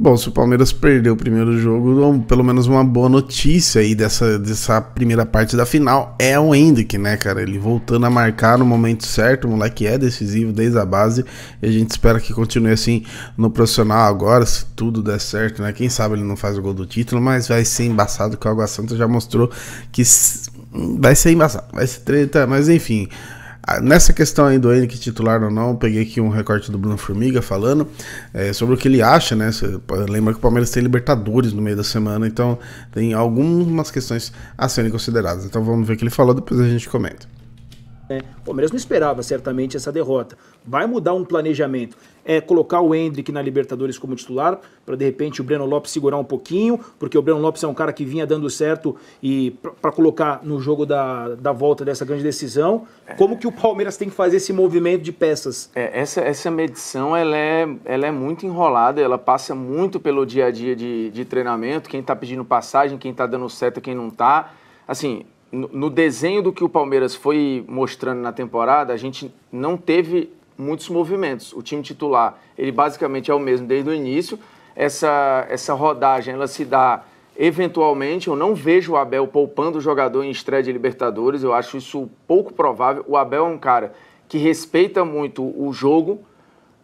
Bom, se o Palmeiras perdeu o primeiro jogo, pelo menos uma boa notícia aí dessa, dessa primeira parte da final é o Hendrick, né, cara? Ele voltando a marcar no momento certo, o moleque é decisivo desde a base e a gente espera que continue assim no profissional agora, se tudo der certo, né? Quem sabe ele não faz o gol do título, mas vai ser embaçado que o Água Santa já mostrou que vai ser embaçado, vai ser treta, mas enfim. Ah, nessa questão aí do Henrique titular ou não, peguei aqui um recorte do Bruno Formiga falando é, sobre o que ele acha, né? Lembra que o Palmeiras tem Libertadores no meio da semana, então tem algumas questões a serem consideradas. Então vamos ver o que ele falou, depois a gente comenta. Né? O Palmeiras não esperava certamente essa derrota. Vai mudar um planejamento. É colocar o Hendrick na Libertadores como titular, para de repente o Breno Lopes segurar um pouquinho, porque o Breno Lopes é um cara que vinha dando certo e para colocar no jogo da, da volta dessa grande decisão. É. Como que o Palmeiras tem que fazer esse movimento de peças? É, essa, essa medição ela é, ela é muito enrolada, ela passa muito pelo dia a dia de, de treinamento, quem está pedindo passagem, quem está dando certo, quem não está. Assim, no desenho do que o Palmeiras foi mostrando na temporada, a gente não teve muitos movimentos. O time titular, ele basicamente é o mesmo desde o início. Essa, essa rodagem, ela se dá eventualmente. Eu não vejo o Abel poupando o jogador em estreia de Libertadores. Eu acho isso pouco provável. O Abel é um cara que respeita muito o jogo,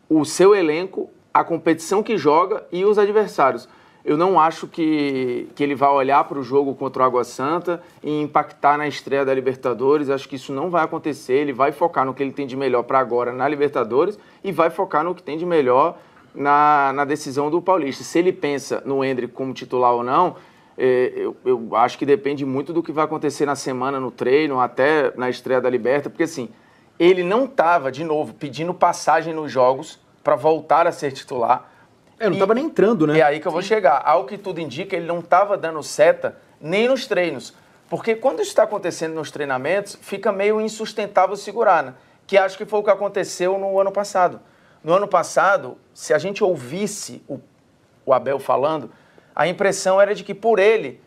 o seu elenco, a competição que joga e os adversários eu não acho que, que ele vai olhar para o jogo contra o Água Santa e impactar na estreia da Libertadores. Acho que isso não vai acontecer. Ele vai focar no que ele tem de melhor para agora na Libertadores e vai focar no que tem de melhor na, na decisão do Paulista. Se ele pensa no Hendrick como titular ou não, é, eu, eu acho que depende muito do que vai acontecer na semana, no treino, até na estreia da Liberta, porque assim, ele não estava, de novo, pedindo passagem nos jogos para voltar a ser titular é, não estava nem entrando, né? E é aí que eu vou chegar. Ao que tudo indica, ele não estava dando seta nem nos treinos. Porque quando isso está acontecendo nos treinamentos, fica meio insustentável segurar, né? Que acho que foi o que aconteceu no ano passado. No ano passado, se a gente ouvisse o, o Abel falando, a impressão era de que por ele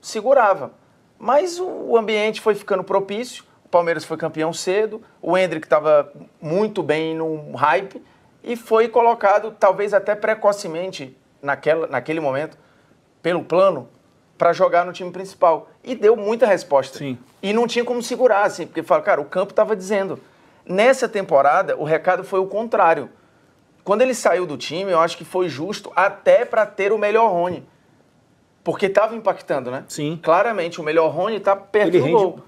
segurava. Mas o ambiente foi ficando propício, o Palmeiras foi campeão cedo, o Hendrick estava muito bem no hype, e foi colocado, talvez até precocemente, naquela, naquele momento, pelo plano, para jogar no time principal. E deu muita resposta. Sim. E não tinha como segurar, assim, porque fala, cara, o campo estava dizendo. Nessa temporada, o recado foi o contrário. Quando ele saiu do time, eu acho que foi justo até para ter o melhor Rony. Porque estava impactando, né? Sim. Claramente, o melhor Rony está perto ele do gol.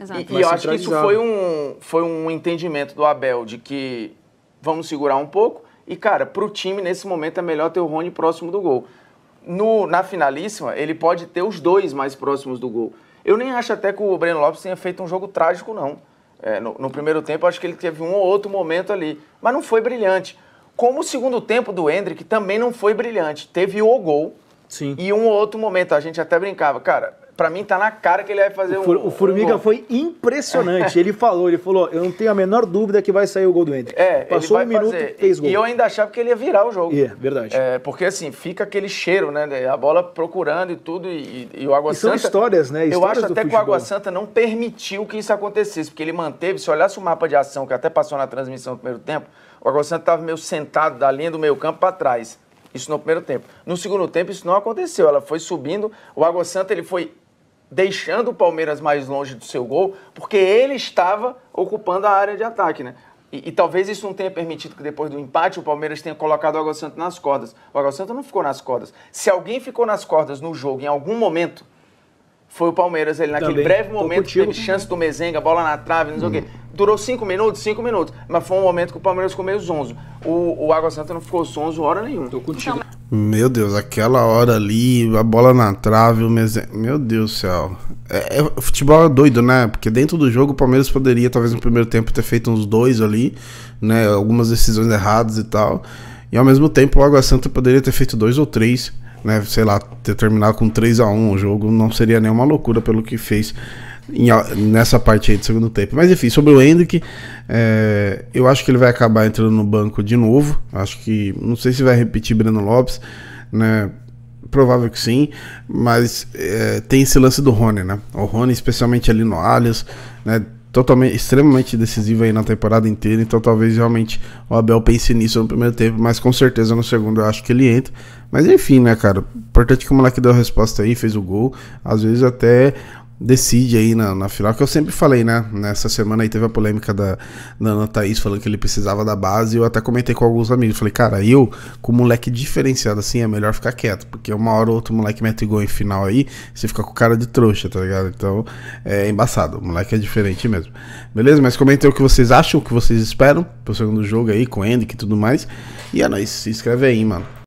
Exato. E, e eu acho que isso foi um, foi um entendimento do Abel, de que vamos segurar um pouco. E, cara, para o time, nesse momento, é melhor ter o Rony próximo do gol. No, na finalíssima, ele pode ter os dois mais próximos do gol. Eu nem acho até que o Breno Lopes tenha feito um jogo trágico, não. É, no, no, primeiro tempo, acho que ele teve um ou outro momento ali, mas não foi brilhante. Como o segundo tempo do Hendrick também não foi brilhante. Teve o gol Sim. e um ou outro momento. A gente até brincava, cara, para mim tá na cara que ele vai fazer o um. O Formiga um foi impressionante. ele falou, ele falou, eu não tenho a menor dúvida que vai sair o gol do Ender. É, passou um minuto fazer. e fez gol. E eu ainda achava que ele ia virar o jogo. É, verdade. É, porque assim, fica aquele cheiro, né? A bola procurando e tudo, e, e o Água e Santa. São histórias, né? Histórias eu acho até que o Água Santa não permitiu que isso acontecesse, porque ele manteve, se olhasse o mapa de ação que até passou na transmissão do primeiro tempo, o Água Santa estava meio sentado da linha do meio campo para trás. Isso no primeiro tempo. No segundo tempo, isso não aconteceu. Ela foi subindo. O Água Santa ele foi deixando o Palmeiras mais longe do seu gol, porque ele estava ocupando a área de ataque, né? E, e, talvez isso não tenha permitido que depois do empate o Palmeiras tenha colocado o Água Santo nas cordas. O Água Santo não ficou nas cordas. Se alguém ficou nas cordas no jogo em algum momento, foi o Palmeiras. Ele naquele Também. breve momento teve chance do Mezenga, bola na trave, não sei hum. o quê. Uhum. Durou cinco minutos, cinco minutos. Mas foi um momento que o Palmeiras ficou meio zonzo. O, o Água Santa não ficou zonzo hora nenhuma. Tô contigo. Então, meu Deus, aquela hora ali, a bola na trave, o mese... Meu Deus do céu. É, é, futebol é doido, né? Porque dentro do jogo o Palmeiras poderia, talvez no primeiro tempo, ter feito uns dois ali, né? Algumas decisões erradas e tal. E ao mesmo tempo o Água Santa poderia ter feito dois ou três, né? Sei lá, ter terminado com 3 a 1 o jogo não seria nenhuma loucura pelo que fez em, nessa parte aí do segundo tempo. Mas enfim, sobre o Hendrick, é, eu acho que ele vai acabar entrando no banco de novo. Acho que. Não sei se vai repetir Breno Lopes, né? Provável que sim, mas é, tem esse lance do Rony, né? O Rony, especialmente ali no Allianz, né? totalmente, extremamente decisivo aí na temporada inteira, então talvez realmente o Abel pense nisso no primeiro tempo, mas com certeza no segundo eu acho que ele entra. Mas enfim, né, cara? Importante que o moleque deu a resposta aí, fez o gol. Às vezes até decide aí na, na final, que eu sempre falei, né? Nessa semana aí teve a polêmica da, da Ana Thaís falando que ele precisava da base. Eu até comentei com alguns amigos. Falei, cara, eu, com moleque diferenciado assim, é melhor ficar quieto, porque uma hora ou outra moleque mete gol em final aí, você fica com cara de trouxa, tá ligado? Então é embaçado. O moleque é diferente mesmo. Beleza? Mas comentei o que vocês acham, o que vocês esperam pro segundo jogo aí, com o Henrique e tudo mais. E é nóis. Se inscreve aí, mano.